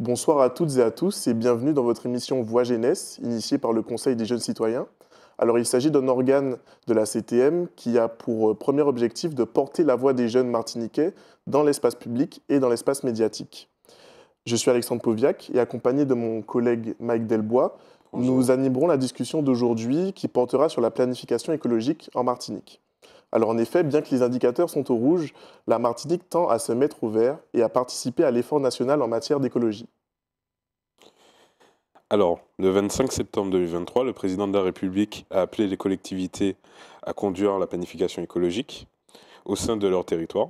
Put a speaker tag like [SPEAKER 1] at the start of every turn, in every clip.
[SPEAKER 1] Bonsoir à toutes et à tous et bienvenue dans votre émission Voix Jeunesse, initiée par le Conseil des jeunes citoyens. Alors il s'agit d'un organe de la CTM qui a pour euh, premier objectif de porter la voix des jeunes martiniquais dans l'espace public et dans l'espace médiatique. Je suis Alexandre Poviac et accompagné de mon collègue Mike Delbois, nous animerons la discussion d'aujourd'hui qui portera sur la planification écologique en Martinique. Alors en effet, bien que les indicateurs sont au rouge, la Martinique tend à se mettre au vert et à participer à l'effort national en matière d'écologie.
[SPEAKER 2] Alors, le 25 septembre 2023, le président de la République a appelé les collectivités à conduire la planification écologique au sein de leur territoire.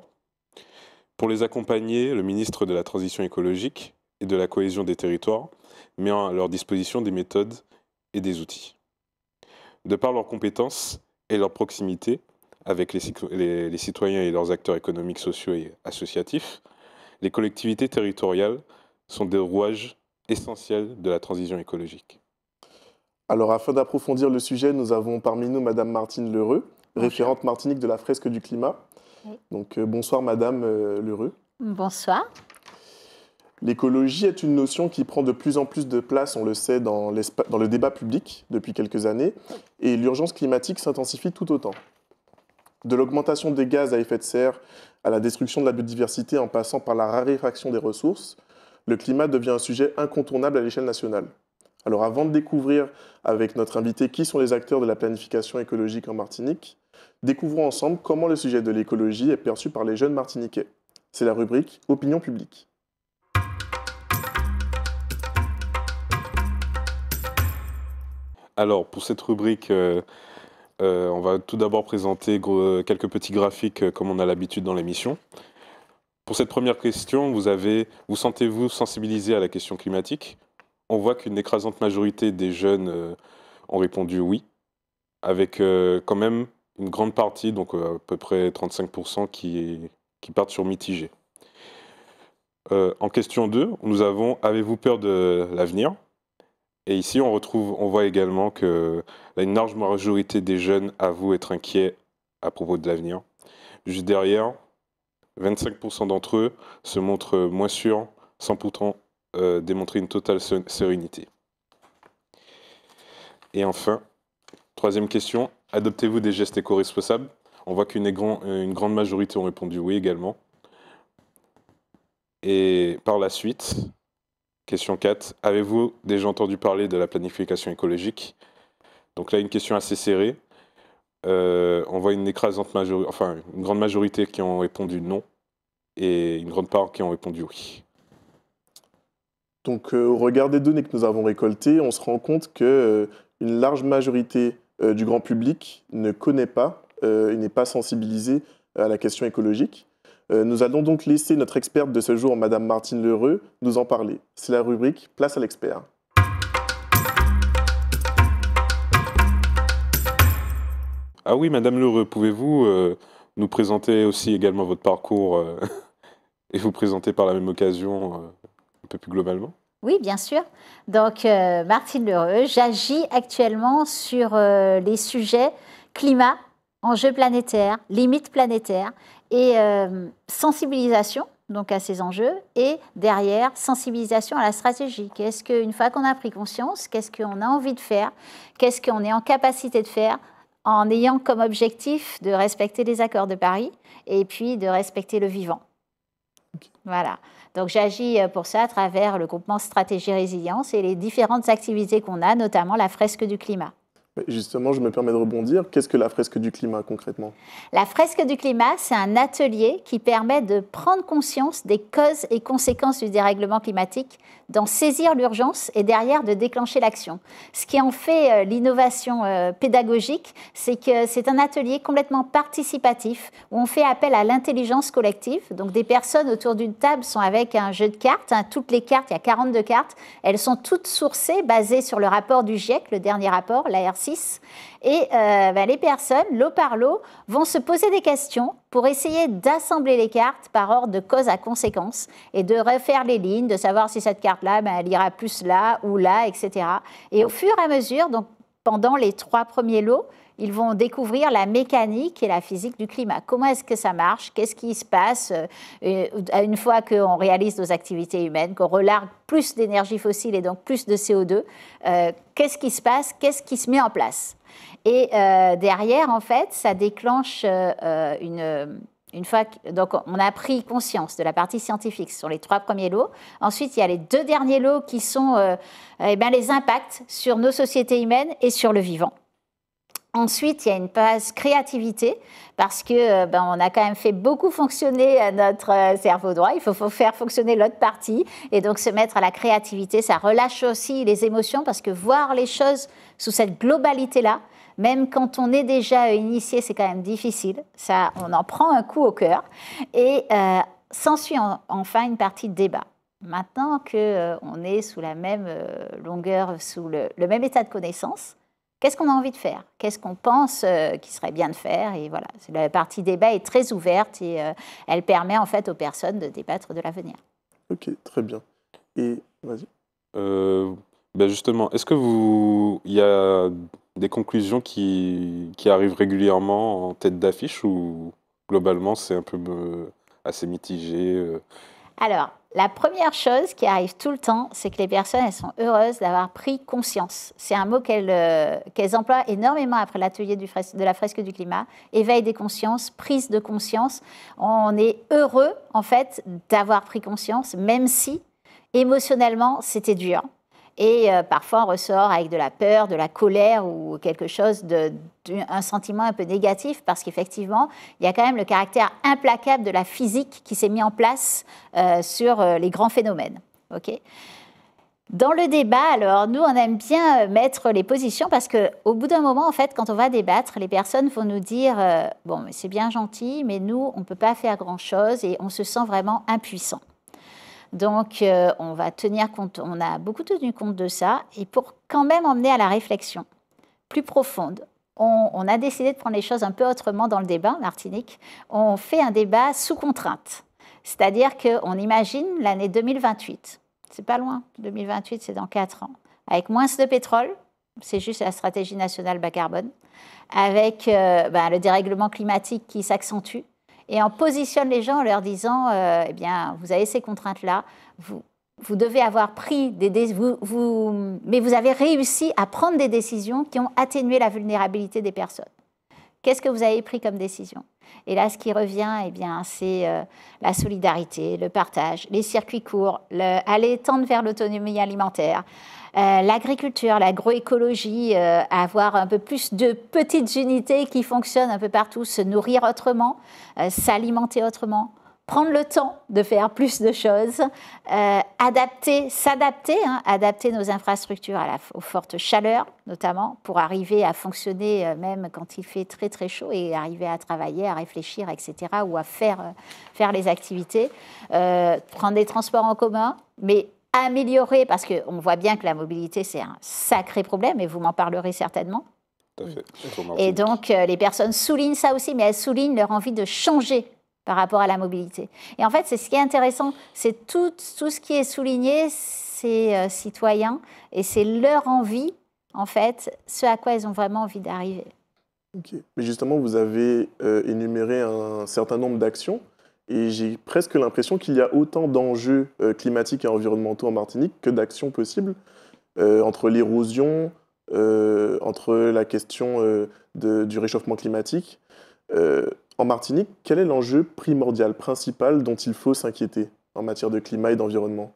[SPEAKER 2] Pour les accompagner, le ministre de la Transition écologique et de la cohésion des territoires met à leur disposition des méthodes et des outils. De par leurs compétences et leur proximité, avec les, citoyens et leurs acteurs économiques, sociaux et associatifs, les collectivités territoriales sont des rouages essentiels de la transition écologique. Alors,
[SPEAKER 1] afin d'approfondir le sujet, nous avons parmi nous Madame Martine Lheureux, référente Martinique de la fresque du climat. Donc, euh, bonsoir Madame euh, Lereux.
[SPEAKER 3] Bonsoir.
[SPEAKER 1] L'écologie est une notion qui prend de plus en plus de place, on le sait, dans, dans le débat public depuis quelques années, et l'urgence climatique s'intensifie tout autant de l'augmentation des gaz à effet de serre à la destruction de la biodiversité en passant par la raréfaction des ressources, le climat devient un sujet incontournable à l'échelle nationale. Alors avant de découvrir avec notre invité qui sont les acteurs de la planification écologique en Martinique, découvrons ensemble comment le sujet de l'écologie est perçu par les jeunes martiniquais. C'est la rubrique Opinion publique.
[SPEAKER 2] Alors pour cette rubrique... Euh, euh, on va tout d'abord présenter euh, quelques petits graphiques euh, comme on a l'habitude dans l'émission. Pour cette première question, vous, avez, vous sentez-vous sensibilisé à la question climatique On voit qu'une écrasante majorité des jeunes ont répondu oui, avec quand même une grande partie, donc à peu près 35%, qui, qui partent sur mitigé. en question 2, nous avons Avez-vous peur de l'avenir et ici, on retrouve, on voit également que une large majorité des jeunes avouent être inquiets à propos de l'avenir. Juste derrière, 25% d'entre eux se montrent moins sûrs, sans pourtant euh, démontrer une totale sérénité. Et enfin, troisième question, adoptez-vous des gestes éco-responsables On voit qu'une euh, grande majorité ont répondu oui également. Et par la suite, Question 4. Avez-vous déjà entendu parler de la planification écologique Donc là, une question assez serrée. Euh, on voit une écrasante majorité, enfin une grande majorité qui ont répondu non et une grande part qui ont répondu oui.
[SPEAKER 1] Donc euh, au regard des données que nous avons récoltées, on se rend compte que euh, une large majorité du grand public ne connaît pas, et n'est pas sensibilisée à la question écologique. Euh, nous allons donc laisser notre experte de ce jour, Madame Martine Lheureux, nous en parler. C'est la rubrique Place à l'expert.
[SPEAKER 2] Ah oui, Madame Lheureux, pouvez-vous euh, nous présenter aussi également votre parcours euh, et vous présenter par la même occasion un peu plus globalement
[SPEAKER 3] oui, bien sûr. Donc, Martine Lheureux, j'agis actuellement sur les sujets climat, enjeux planétaires, limites planétaires et euh, sensibilisation donc à ces enjeux et derrière sensibilisation à la stratégie. Qu'est-ce qu'une fois qu'on a pris conscience, qu'est-ce qu'on a envie de faire, qu'est-ce qu'on est en capacité de faire en ayant comme objectif de respecter les accords de Paris et puis de respecter le vivant. Voilà. Donc j'agis euh, pour ça à travers le groupement Stratégie Résilience et les différentes activités qu'on a, notamment la fresque du climat.
[SPEAKER 1] Justement, je me permets de rebondir. Qu'est-ce que la fresque du climat concrètement
[SPEAKER 3] La fresque du climat, c'est un atelier qui permet de prendre conscience des causes et conséquences du dérèglement climatique d'en saisir l'urgence et derrière de déclencher l'action. Ce qui en fait euh, l'innovation euh, pédagogique, c'est que c'est un atelier complètement participatif où on fait appel à l'intelligence collective. Donc des personnes autour d'une table sont avec un jeu de cartes, hein, toutes les cartes, il y a 42 cartes, elles sont toutes sourcées basées sur le rapport du GIEC, le dernier rapport, l'AR6, et euh, bah, les personnes, lot par lot, vont se poser des questions pour essayer d'assembler les cartes par ordre de cause à conséquence et de refaire les lignes, de savoir si cette carte-là, ben, elle ira plus là ou là, etc. Et au fur et à mesure, pendant les trois premiers lots, ils vont découvrir la mécanique et la physique du climat. Comment est-ce que ça marche Qu'est-ce qui se passe euh, une fois qu'on réalise nos activités humaines, qu'on relargue plus d'énergie fossile et donc plus de CO2 euh, Qu'est-ce qui se passe Qu'est-ce qui se met en place Et euh, derrière, en fait, ça déclenche une une fois que, donc on a pris conscience de la partie scientifique, sur les trois premiers lots. Ensuite, il y a les deux derniers lots qui sont eh bien, les impacts sur nos sociétés humaines et sur le vivant. Ensuite, il y a une phase créativité parce que euh, ben, on a quand même fait beaucoup fonctionner euh, notre euh, cerveau droit. Il faut, faut faire fonctionner l'autre partie et donc se mettre à la créativité, ça relâche aussi les émotions parce que voir les choses sous cette globalité là, même quand on est déjà initié, c'est quand même difficile. Ça, on en prend un coup au cœur et s'ensuit enfin une partie de débat. Maintenant que on est sous la même longueur, sous le même état de connaissance, Qu'est-ce qu'on a envie de faire Qu'est-ce qu'on pense euh, qu'il serait bien de faire Et voilà, la partie débat est très ouverte et euh, elle permet en fait aux personnes de débattre de l'avenir.
[SPEAKER 2] Ok, très bien. Et vas-y. Euh, ben justement, est-ce que vous, il y a des conclusions qui, qui arrivent régulièrement en tête d'affiche ou globalement c'est un peu assez mitigé
[SPEAKER 3] Alors, la première chose qui arrive tout le temps, c'est que les personnes, elles sont heureuses d'avoir pris conscience. C'est un mot qu'elles euh, emploient énormément après l'atelier de la fresque du climat. Éveil des consciences, prise de conscience. On est heureux, en fait, d'avoir pris conscience, même si émotionnellement, c'était dur et euh, parfois on ressort avec de la peur, de la colère ou quelque chose de, un sentiment un peu négatif parce qu'effectivement il y a quand même le caractère implacable de la physique qui s'est mis en place euh, sur euh, les grands phénomènes. Ok. Dans le débat, alors nous, on aime bien mettre les positions parce qu'au bout d'un moment, en fait, quand on va débattre, les personnes vont nous dire bon, c'est bien gentil, mais nous, on peut pas faire grand chose et on se sent vraiment impuissant. Donc, euh, on va tenir compte, on a beaucoup tenu compte de ça, et pour quand même emmener à la réflexion plus profonde, on, a décidé de prendre les choses un peu autrement dans le débat, Martinique. On fait un débat sous contrainte, c'est-à-dire qu'on imagine l'année 2028. C'est pas loin, 2028, c'est dans 4 ans. Avec moins de pétrole, c'est juste la stratégie nationale bas carbone, avec euh, ben, le dérèglement climatique qui s'accentue, et on positionne les gens en leur disant, euh, eh bien, vous avez ces contraintes-là, vous, vous devez avoir pris des... décisions, mais vous avez réussi à prendre des décisions qui ont atténué la vulnérabilité des personnes. Qu'est-ce que vous avez pris comme décision Et là, ce qui revient, eh bien, c'est euh, la solidarité, le partage, les circuits courts, aller tendre vers l'autonomie alimentaire, euh, l'agriculture, l'agroécologie, euh, avoir un peu plus de petites unités qui fonctionnent un peu partout, se nourrir autrement, s'alimenter autrement prendre le temps de faire plus de choses, euh, adapter, s'adapter, hein, adapter nos infrastructures à la, aux fortes chaleurs, notamment, pour arriver à fonctionner euh, même quand il fait très très chaud et arriver à travailler, à réfléchir, etc., ou à faire, euh, faire les activités, prendre des transports en commun, mais améliorer, parce qu'on voit bien que la mobilité, c'est un sacré problème, et vous m'en parlerez certainement. Et donc, les personnes soulignent ça aussi, mais elles soulignent leur envie de changer par rapport à la mobilité. Et en fait, c'est ce qui est intéressant, c'est tout, tout ce qui est souligné, ces euh, citoyens, et c'est leur envie, en fait, ce à quoi ils ont vraiment envie d'arriver.
[SPEAKER 1] Ok. Mais justement, vous avez euh, énuméré un certain nombre d'actions, et j'ai presque l'impression qu'il y a autant d'enjeux euh, climatiques et environnementaux en Martinique que d'actions possibles, entre l'érosion, entre la question de, du réchauffement climatique. En Martinique, quel est l'enjeu primordial, principal dont il faut s'inquiéter en matière de climat et d'environnement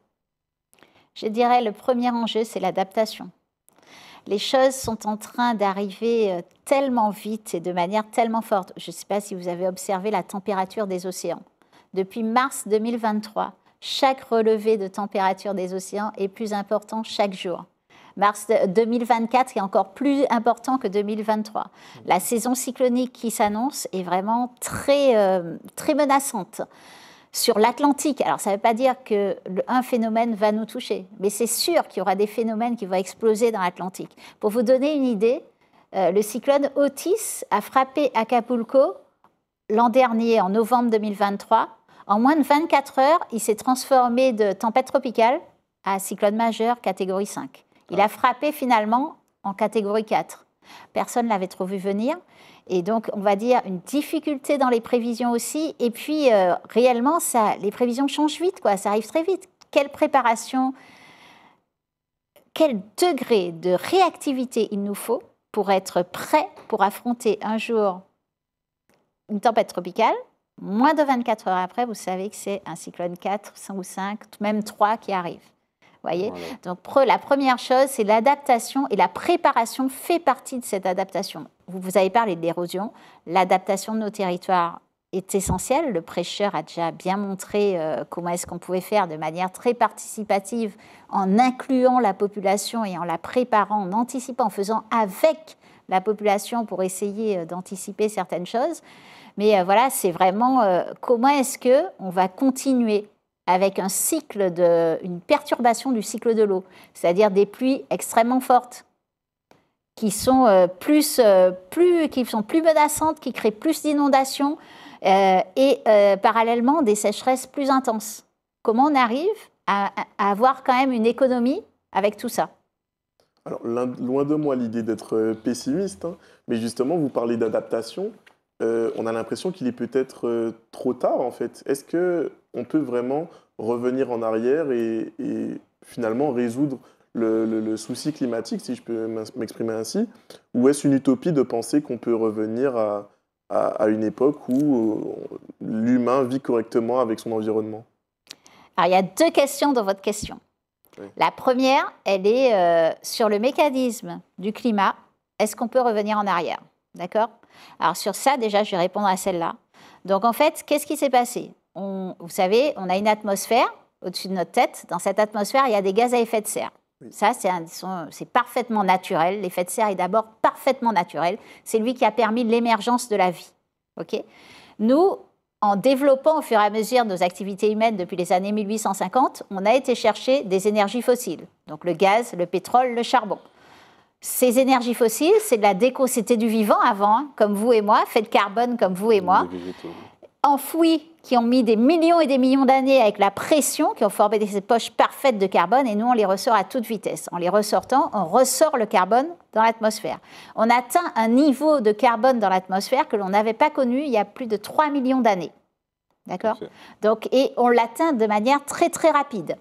[SPEAKER 3] Je dirais le premier enjeu, c'est l'adaptation. Les choses sont en train d'arriver euh, tellement vite et de manière tellement forte. Je ne sais pas si vous avez observé la température des océans. Depuis mars 2023, chaque relevé de température des océans est plus important chaque jour mars 2024 est encore plus important que 2023. La saison cyclonique qui s'annonce est vraiment très, euh, très menaçante sur l'Atlantique. Alors, ça ne veut pas dire qu'un phénomène va nous toucher, mais c'est sûr qu'il y aura des phénomènes qui vont exploser dans l'Atlantique. Pour vous donner une idée, euh, le cyclone Otis a frappé Acapulco l'an dernier, en novembre 2023. En moins de 24 heures, il s'est transformé de tempête tropicale à cyclone majeur catégorie 5. Il a frappé finalement en catégorie 4. Personne ne l'avait trop vu venir. Et donc, on va dire une difficulté dans les prévisions aussi. Et puis, euh, réellement, les prévisions changent vite, quoi. Ça arrive très vite. Quelle préparation, quel degré de réactivité il nous faut pour être prêt pour affronter un jour une tempête tropicale. Moins de 24 heures après, vous savez que c'est un cyclone 4, ou 5, même 3 qui arrive voyez Donc la première chose, c'est l'adaptation et la préparation fait partie de cette adaptation. Vous, vous avez parlé de l'érosion, l'adaptation de nos territoires est essentielle. Le prêcheur a déjà bien montré euh, comment est-ce qu'on pouvait faire de manière très participative en incluant la population et en la préparant, en anticipant, en faisant avec la population pour essayer euh, d'anticiper certaines choses. Mais euh, voilà, c'est vraiment comment est-ce que on va continuer avec un cycle de, une perturbation du cycle de l'eau, c'est-à-dire des pluies extrêmement fortes qui sont euh, plus, euh, plus, qui sont plus menaçantes, qui créent plus d'inondations euh, et parallèlement des sécheresses plus intenses. Comment on arrive à, avoir quand même une économie avec tout ça
[SPEAKER 1] Alors, loin de moi l'idée d'être pessimiste, hein, mais justement, vous parlez d'adaptation. Euh, on a l'impression qu'il est peut-être euh, trop tard en fait. Est-ce que on peut vraiment revenir en arrière et, finalement résoudre le, souci climatique, si je peux m'exprimer ainsi, ou est-ce une utopie de penser qu'on peut revenir à, une époque où euh, l'humain vit correctement avec son environnement
[SPEAKER 3] Alors il y a deux questions dans votre question. La première, elle est sur le mécanisme du climat. Est-ce qu'on peut revenir en arrière D'accord Alors sur ça, déjà, je vais répondre à celle-là. Donc en fait, qu'est-ce qui s'est passé Vous savez, on a une atmosphère au-dessus de notre tête. Dans cette atmosphère, il y a des gaz à effet de serre. Ça, c'est parfaitement naturel. L'effet de serre est d'abord parfaitement naturel. C'est lui qui a permis l'émergence de la vie. OK Nous, en développant au fur et à mesure nos activités humaines depuis les années 1850, on a été chercher des énergies fossiles, donc le gaz, le pétrole, le charbon ces énergies fossiles, c'est de la déco, c'était du vivant avant, hein, comme vous et moi, fait de carbone comme vous et moi, hein. enfouis, qui ont mis des millions et des millions d'années avec la pression, qui ont formé des poches parfaites de carbone, et nous, on les ressort à toute vitesse. En les ressortant, on ressort le carbone dans l'atmosphère. On atteint un niveau de carbone dans l'atmosphère que l'on n'avait pas connu il y a plus de 3 millions d'années. D'accord Donc, et on l'atteint de manière très, très rapide.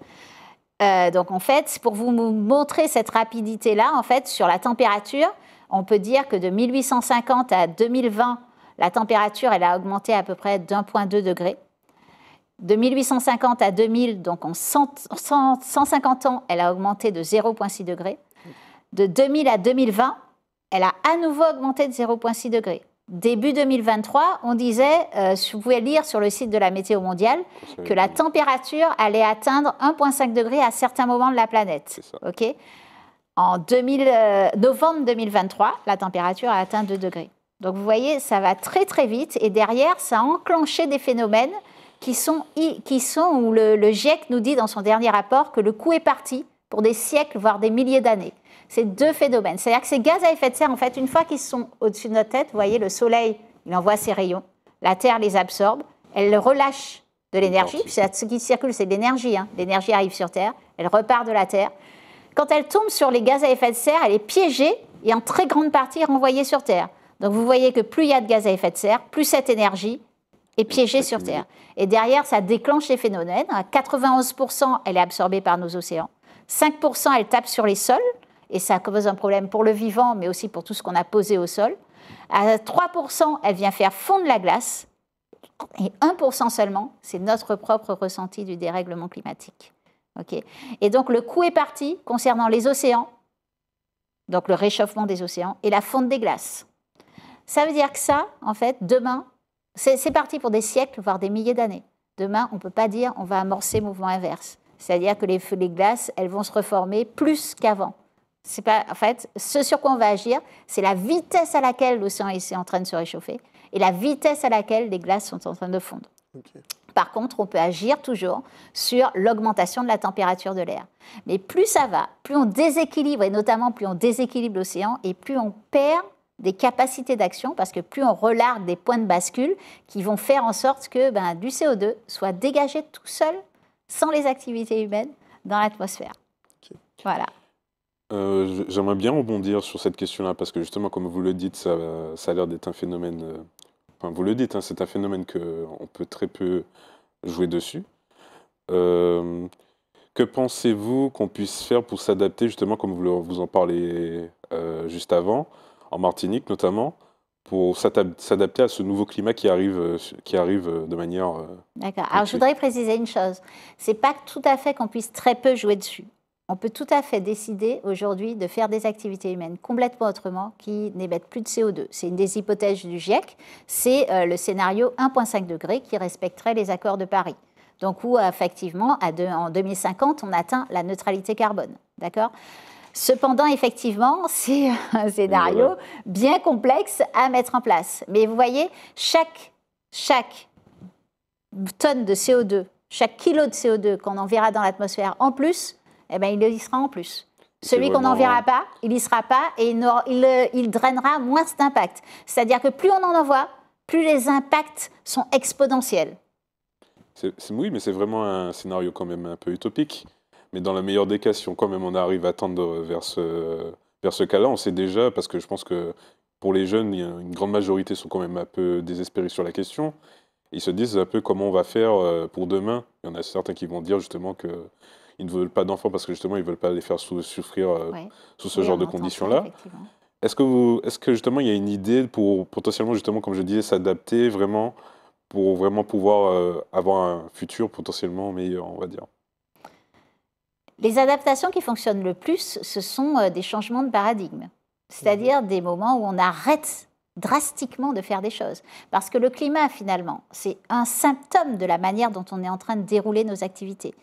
[SPEAKER 3] Euh, donc en fait, pour vous montrer cette rapidité-là, en fait, sur la température, on peut dire que de 1850 à 2020, la température, elle a augmenté à peu près d'1,2 degrés, De 1850 à 2000, donc en 150 ans, elle a augmenté de 0,6 degrés, De 2000 à 2020, elle a à nouveau augmenté de 0,6 degrés. Début 2023, on disait, euh, vous pouvez lire sur le site de la Météo mondiale, que la température allait atteindre 1,5 degré à certains moments de la planète. Ok. En euh, novembre 2023, la température a atteint 2 degrés. Donc vous voyez, ça va très très vite et derrière, ça a enclenché des phénomènes qui sont, qui sont où le, le GIEC nous dit dans son dernier rapport que le coup est parti pour des siècles, voire des milliers d'années ces deux phénomènes. C'est-à-dire que ces gaz à effet de serre, en fait, une fois qu'ils sont au-dessus de notre tête, vous voyez, le soleil, il envoie ses rayons, la Terre les absorbe, elle relâche de l'énergie, ce qui circule, c'est de l'énergie. Hein. L'énergie arrive sur Terre, elle repart de la Terre. Quand elle tombe sur les gaz à effet de serre, elle est piégée et en très grande partie renvoyée sur Terre. Donc vous voyez que plus il y a de gaz à effet de serre, plus cette énergie est piégée sur Terre. Et derrière, ça déclenche les phénomènes. À 91%, elle est absorbée par nos océans. 5%, elle tape sur les sols et ça cause un problème pour le vivant, mais aussi pour tout ce qu'on a posé au sol. À 3%, elle vient faire fondre la glace, et 1% seulement, c'est notre propre ressenti du dérèglement climatique. Et donc le coup est parti concernant les océans, donc le réchauffement des océans, et la fonte des glaces. Ça veut dire que ça, en fait, demain, c'est parti pour des siècles, voire des milliers d'années. Demain, on ne peut pas dire on va amorcer mouvement inverse. C'est-à-dire que les, les glaces, elles vont se reformer plus qu'avant. C'est pas, en fait, ce sur quoi on va agir, c'est la vitesse à laquelle l'océan est en train de se réchauffer et la vitesse à laquelle les glaces sont en train de fondre. Par contre, on peut agir toujours sur l'augmentation de la température de l'air. Mais plus ça va, plus on déséquilibre, et notamment plus on déséquilibre l'océan, et plus on perd des capacités d'action, parce que plus on relargue des points de bascule qui vont faire en sorte que ben, du CO2 soit dégagé tout seul, sans les activités humaines, dans l'atmosphère. Voilà.
[SPEAKER 2] Euh, j'aimerais bien rebondir sur cette question-là parce que justement, comme vous le dites, ça, a l'air d'être un phénomène. Euh, enfin, vous le dites, hein, c'est un phénomène que euh, on peut très peu jouer dessus. que pensez-vous qu'on puisse faire pour s'adapter justement, comme vous, vous en parlez juste avant, en Martinique notamment, pour s'adapter à ce nouveau climat qui arrive, qui arrive de manière.
[SPEAKER 3] D'accord. Alors, je voudrais préciser une chose. C'est pas tout à fait qu'on puisse très peu jouer dessus. On peut tout à fait décider aujourd'hui de faire des activités humaines complètement autrement qui n'émettent plus de CO2. C'est une des hypothèses du GIEC. C'est euh, le scénario 1,5 degré qui respecterait les accords de Paris. Donc où effectivement, en 2050, on atteint la neutralité carbone. D'accord Cependant, effectivement, c'est un scénario bien complexe à mettre en place. Mais vous voyez, chaque, chaque tonne de CO2, chaque kilo de CO2 qu'on enverra dans l'atmosphère en plus, eh ben, il y sera en plus. Celui qu'on n'enverra pas, il n'y sera pas et il, euh, il, drainera moins cet impact. C'est-à-dire que plus on en envoie, plus les impacts sont exponentiels.
[SPEAKER 2] C'est oui, mais c'est vraiment un scénario quand même un peu utopique. Mais dans la meilleure des cas, si on, quand même on arrive à tendre vers vers ce cas-là, on sait déjà, parce que je pense que pour les jeunes, une grande majorité sont quand même un peu désespérés sur la question. Ils se disent un peu comment on va faire euh, pour demain. Il y en a certains qui vont dire justement que ils ne veulent pas d'enfants parce que justement, ils ne veulent pas les faire souffrir euh, sous ce genre de conditions-là. Est-ce que, vous, est -ce que justement, il y a une idée pour potentiellement, justement, comme je disais, s'adapter vraiment pour vraiment pouvoir euh, avoir un futur potentiellement meilleur, on va dire
[SPEAKER 3] Les adaptations qui fonctionnent le plus, ce sont euh, des changements de paradigme, c'est-à-dire mhm. des moments où on arrête drastiquement de faire des choses. Parce que le climat, finalement, c'est un symptôme de la manière dont on est en train de dérouler nos activités.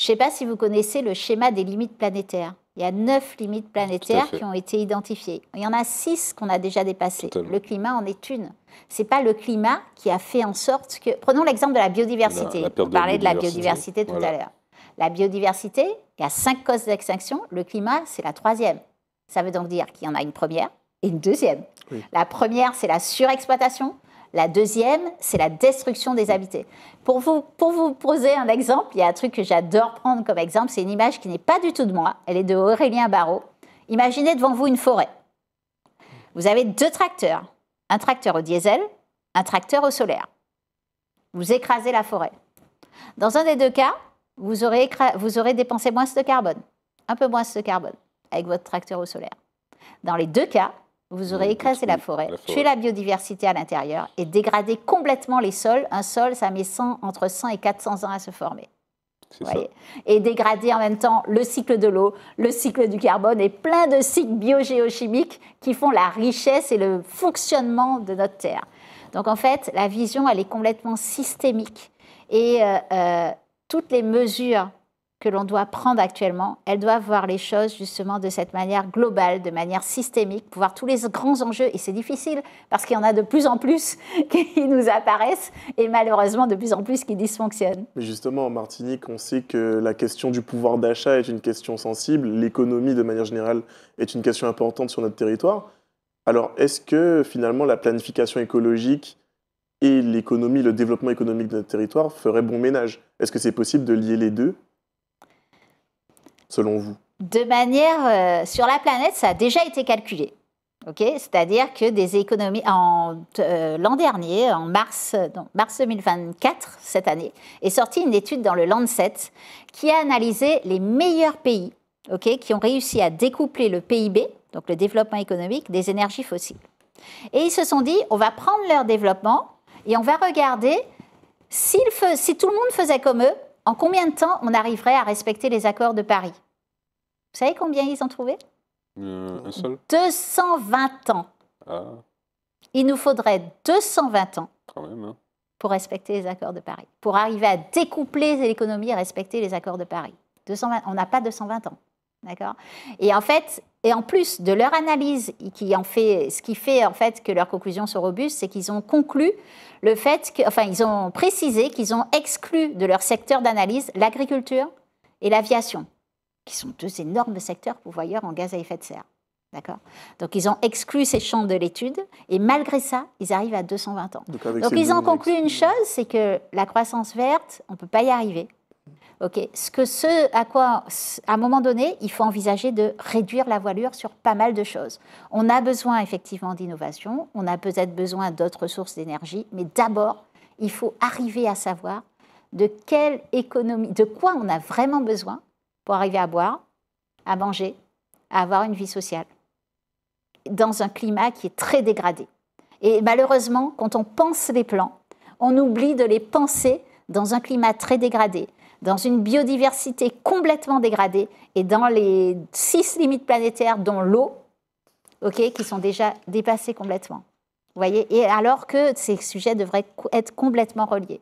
[SPEAKER 3] Je ne sais pas si vous connaissez le schéma des limites planétaires. Il y a neuf limites planétaires qui ont été identifiées. Il y en a six qu'on a déjà dépassées. Le climat en est une. Ce n'est pas le climat qui a fait en sorte que. Prenons l'exemple de la biodiversité. On parlait de la biodiversité, tout à l'heure. La biodiversité, il y a cinq causes d'extinction. Le climat, c'est la troisième. Ça veut donc dire qu'il y en a une première et une deuxième. La première, c'est la surexploitation. La deuxième, c'est la destruction des habités. Pour vous, poser un exemple, il y a un truc que j'adore prendre comme exemple, c'est une image qui n'est pas du tout de moi, elle est de Aurélien barreau. Imaginez devant vous une forêt. Vous avez deux tracteurs, un tracteur au diesel, un tracteur au solaire. Vous écrasez la forêt. Dans un des deux cas, vous aurez dépensé moins de carbone, un peu moins de carbone, avec votre tracteur au solaire. Dans les deux cas, vous aurez écrasé la forêt, tué la biodiversité à l'intérieur et dégradé complètement les sols. Un sol, ça met 100, entre 100 et 400 ans à se former. Et dégrader en même temps le cycle de l'eau, le cycle du carbone et plein de cycles biogéochimiques qui font la richesse et le fonctionnement de notre Terre. Donc en fait, la vision, elle est complètement systémique. Et euh, euh, toutes les mesures que l'on doit prendre actuellement. Elle doit voir les choses justement de cette manière globale, de manière systémique, pour voir tous les grands enjeux. Et c'est difficile parce qu'il y en a de plus en plus qui nous apparaissent et malheureusement de plus en plus qui dysfonctionnent.
[SPEAKER 1] Mais Justement, en Martinique, on sait que la question du pouvoir d'achat est une question sensible. L'économie, de manière générale, est une question importante sur notre territoire. Alors, est-ce que finalement la planification écologique et l'économie, le développement économique de notre territoire ferait bon ménage Est-ce que c'est possible de lier les deux selon vous
[SPEAKER 3] De manière, euh, sur la planète, ça a déjà été calculé. C'est-à-dire que des économies, en, euh, l'an dernier, en mars, donc mars 2024, cette année, est sortie une étude dans le Lancet qui a analysé les meilleurs pays qui ont réussi à découpler le PIB, donc le développement économique, des énergies fossiles. Et ils se sont dit, on va prendre leur développement et on va regarder si tout le monde faisait comme eux, en combien de temps on arriverait à respecter les accords de Paris Vous savez combien ils ont trouvé
[SPEAKER 2] euh, Un seul
[SPEAKER 3] 220 ans. Ah. Il nous faudrait 220 ans hein. pour respecter les accords de Paris, pour arriver à découpler l'économie et respecter les accords de Paris. on n'a pas 220 ans. D'accord Et en et en plus de leur analyse, qui fait, ce qui fait en fait que leurs conclusions sont robustes, c'est qu'ils ont conclu le fait ils ont précisé qu'ils ont exclu de leur secteur d'analyse l'agriculture et l'aviation, qui sont deux énormes secteurs pourvoyeurs en gaz à effet de serre. D'accord Donc, ils ont exclu ces champs de l'étude, et malgré ça, ils arrivent à 220 ans. Donc, Donc ils ont conclu une chose, c'est que la croissance verte, on ne peut pas y arriver Ok, ce que à quoi, à un moment donné, il faut envisager de réduire la voilure sur pas mal de choses. On a besoin effectivement d'innovation, on a peut-être besoin d'autres sources d'énergie, mais d'abord, il faut arriver à savoir de quelle économie, de quoi on a vraiment besoin pour arriver à boire, à manger, à avoir une vie sociale, dans un climat qui est très dégradé. Et malheureusement, quand on pense les plans, on oublie de les penser dans un climat très dégradé dans une biodiversité complètement dégradée et dans les six limites planétaires, dont l'eau, qui sont déjà dépassées complètement. Vous voyez Et alors que ces sujets devraient être complètement reliés.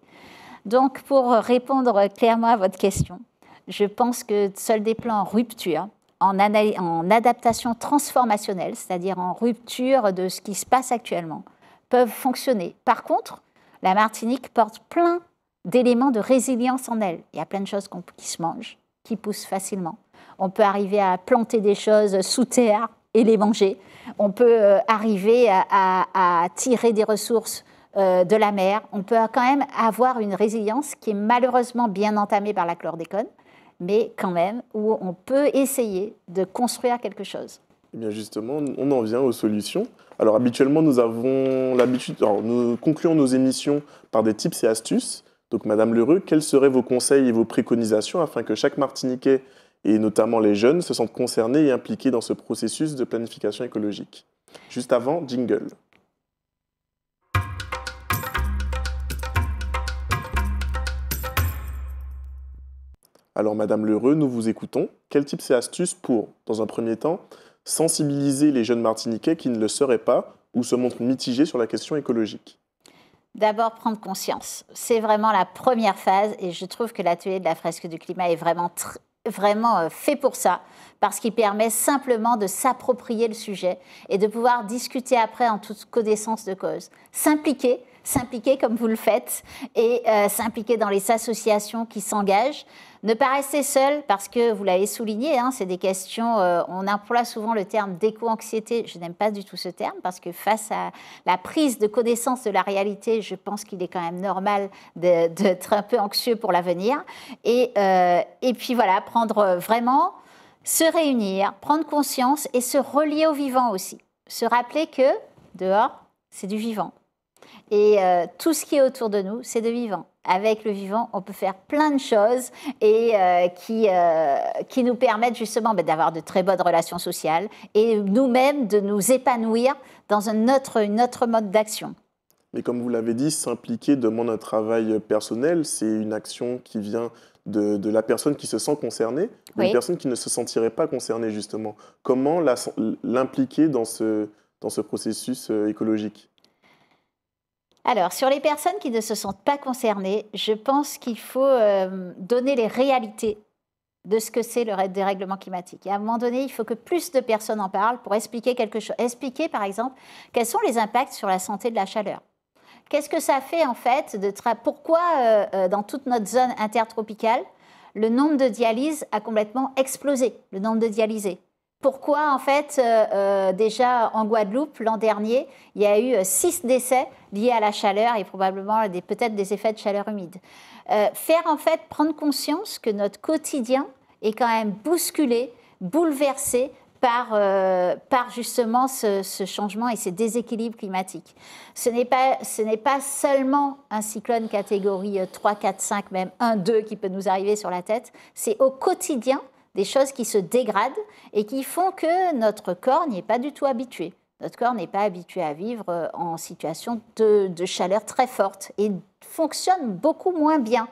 [SPEAKER 3] Donc, pour répondre clairement à votre question, je pense que seuls des plans en rupture, en, en adaptation transformationnelle, c'est-à-dire en rupture de ce qui se passe actuellement, peuvent fonctionner. Par contre, la Martinique porte plein d'éléments de résilience en elle. Il y a plein de choses qui se mangent, qui poussent facilement. On peut arriver à planter des choses sous terre et les manger. On peut euh, arriver à, tirer des ressources euh, de la mer. On peut quand même avoir une résilience qui est malheureusement bien entamée par la chlordécone, mais quand même où on peut essayer de construire quelque chose.
[SPEAKER 1] Eh bien justement, on en vient aux solutions. Alors habituellement, nous avons l'habitude, nous concluons nos émissions par des tips et astuces. Donc, Madame Lheureux, quels seraient vos conseils et vos préconisations afin que chaque Martiniquais, et notamment les jeunes, se sentent concernés et impliqués dans ce processus de planification écologique Juste avant, jingle. Alors, Madame Lheureux, nous vous écoutons. Quels type et astuces pour, dans un premier temps, sensibiliser les jeunes Martiniquais qui ne le seraient pas ou se montrent mitigés sur la question écologique
[SPEAKER 3] D'abord, prendre conscience. C'est vraiment la première phase et je trouve que l'atelier de la fresque du climat est vraiment, vraiment euh, fait pour ça, parce qu'il permet simplement de s'approprier le sujet et de pouvoir discuter après en toute connaissance de cause. S'impliquer, s'impliquer comme vous le faites et euh, s'impliquer dans les associations qui s'engagent. Ne pas rester seul parce que vous l'avez souligné, hein, c'est des questions. Euh, on emploie souvent le terme d'éco-anxiété. Je n'aime pas du tout ce terme parce que face à la prise de connaissance de la réalité, je pense qu'il est quand même normal d'être un peu anxieux pour l'avenir. Et, euh, et puis voilà, prendre vraiment, se réunir, prendre conscience et se relier au vivant aussi. Se rappeler que dehors, c'est du vivant. Et euh, tout ce qui est autour de nous, c'est de vivant. Avec le vivant, on peut faire plein de choses et euh, qui, euh, qui nous permettent justement bah, d'avoir de très bonnes relations sociales et nous-mêmes de nous épanouir dans un autre, mode d'action.
[SPEAKER 1] Mais comme vous l'avez dit, s'impliquer demande un travail personnel. C'est une action qui vient de, la personne qui se sent concernée, une personne qui ne se sentirait pas concernée justement. Comment l'impliquer dans ce, dans ce processus écologique
[SPEAKER 3] alors, sur les personnes qui ne se sentent pas concernées, je pense qu'il faut euh, donner les réalités de ce que c'est le dérèglement climatique. Et à un moment donné, il faut que plus de personnes en parlent pour expliquer quelque chose. Expliquer, par exemple, quels sont les impacts sur la santé de la chaleur. Qu'est-ce que ça fait, en fait, de pourquoi, euh, euh, dans toute notre zone intertropicale, le nombre de dialyses a complètement explosé, le nombre de dialysés pourquoi, en fait, euh, euh, déjà en Guadeloupe, l'an dernier, il y a eu euh, six décès liés à la chaleur et probablement peut-être des effets de chaleur humide Faire, en fait, prendre conscience que notre quotidien est quand même bousculé, bouleversé par, par justement ce, changement et ces déséquilibres climatiques. Ce n'est pas, ce n'est pas seulement un cyclone catégorie 3, 4, 5, même 1, 2 qui peut nous arriver sur la tête, c'est au quotidien des choses qui se dégradent et qui font que notre corps n'y est pas du tout habitué. Notre corps n'est pas habitué à vivre euh, en situation de, chaleur très forte et fonctionne beaucoup moins bien.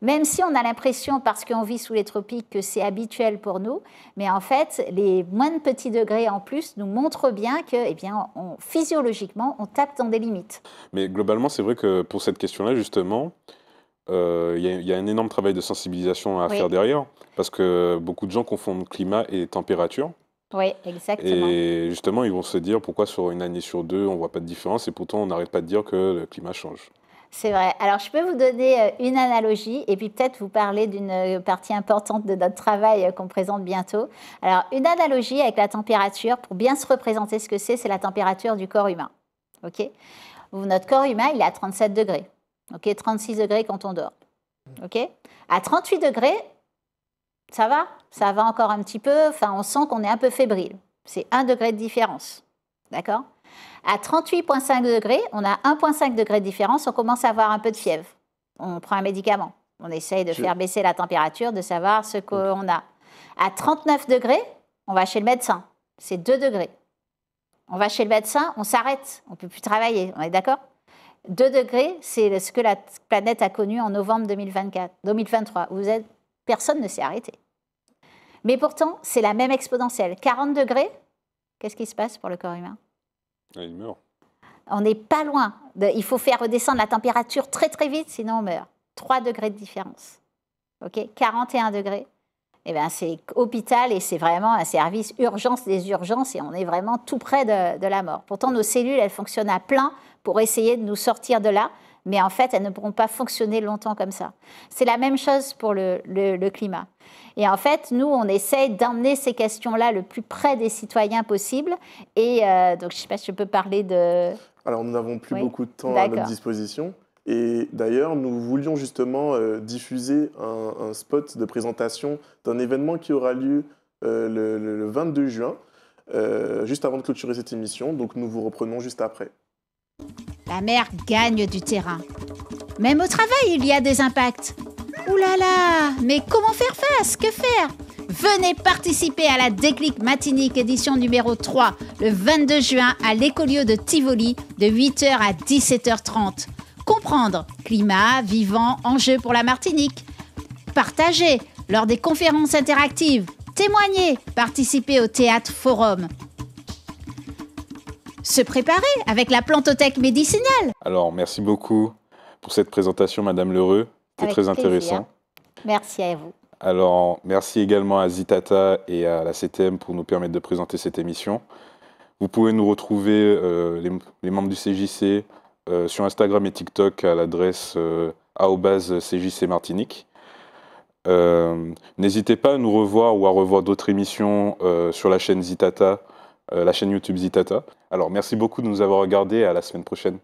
[SPEAKER 3] Même si on a l'impression, parce qu'on vit sous les tropiques, que c'est habituel pour nous, mais en fait, les moins de petits degrés en plus nous montrent bien que, eh bien, physiologiquement, on tape dans des limites.
[SPEAKER 2] Mais globalement, c'est vrai que pour cette question-là, justement, il euh, y, a un énorme travail de sensibilisation à faire derrière, parce que beaucoup de gens confondent climat et température.
[SPEAKER 3] Oui, exactement.
[SPEAKER 2] Et justement, ils vont se dire pourquoi sur une année sur deux, on ne voit pas de différence, et pourtant, on n'arrête pas de dire que le climat change.
[SPEAKER 3] C'est vrai. Alors, je peux vous donner euh, une analogie et puis peut-être vous parler d'une euh, partie importante de notre travail qu'on présente bientôt. Alors, une analogie avec la température, pour bien se représenter ce que c'est, c'est la température du corps humain. OK Notre corps humain, il est à 37 degrés. Ok, 36 degrés quand on dort. Ok À 38 degrés, ça va Ça va encore un petit peu. Enfin, on sent qu'on est un peu fébrile. C'est 1 degré de différence. D'accord À 38,5 degrés, on a 1,5 degré de différence. On commence à avoir un peu de fièvre. On prend un médicament. On essaye de faire baisser la température, de savoir ce qu'on a. À 39 degrés, on va chez le médecin. C'est 2 degrés. On va chez le médecin, on s'arrête. On peut plus travailler. On est d'accord 2 degrés, c'est ce que la planète a connu en novembre 2024, 2023. personne ne s'est arrêté. Mais pourtant, c'est la même exponentielle. 40 degrés, qu'est-ce qui se passe pour le corps humain ah, Il meurt. On n'est pas loin. il faut faire redescendre la température très très vite, sinon on meurt. 3 degrés de différence. OK 41 degrés. Eh bien, c'est hôpital et c'est vraiment un service urgence des urgences et on est vraiment tout près de, de la mort. Pourtant, nos cellules, elles fonctionnent à plein pour essayer de nous sortir de là, mais en fait, elles ne pourront pas fonctionner longtemps comme ça. C'est la même chose pour le, climat. Et en fait, nous, on essaie d'emmener ces questions-là le plus près des citoyens possible. Et euh, donc, je ne sais pas si je peux parler de...
[SPEAKER 1] Alors, nous n'avons plus beaucoup de temps à notre disposition. Et d'ailleurs, nous voulions justement euh, diffuser un, spot de présentation d'un événement qui aura lieu euh, le, 22 juin, juste avant de clôturer cette émission. Donc, nous vous reprenons juste après.
[SPEAKER 3] La mer gagne du terrain. Même au travail, il y a des impacts. Ouh là là, mais comment faire face Que faire Venez participer à la Déclic Matinique édition numéro 3 le 22 juin à l'écolio de Tivoli de 8h à 17h30. Comprendre climat, vivant, enjeux pour la Martinique. Partager lors des conférences interactives. Témoigner, participer au théâtre forum se préparer avec la plantothèque médicinale.
[SPEAKER 2] Alors, merci beaucoup pour cette présentation, Madame Lheureux. C'était très intéressant.
[SPEAKER 3] Merci à vous.
[SPEAKER 2] Alors, merci également à Zitata et à la CTM pour nous permettre de présenter cette émission. Vous pouvez nous retrouver, euh, les, membres du CJC, euh, sur Instagram et TikTok à l'adresse euh, CJC Martinique. Euh, n'hésitez pas à nous revoir ou à revoir d'autres émissions sur la chaîne Zitata euh, la chaîne YouTube Zitata. Alors merci beaucoup de nous avoir regardés à la semaine prochaine.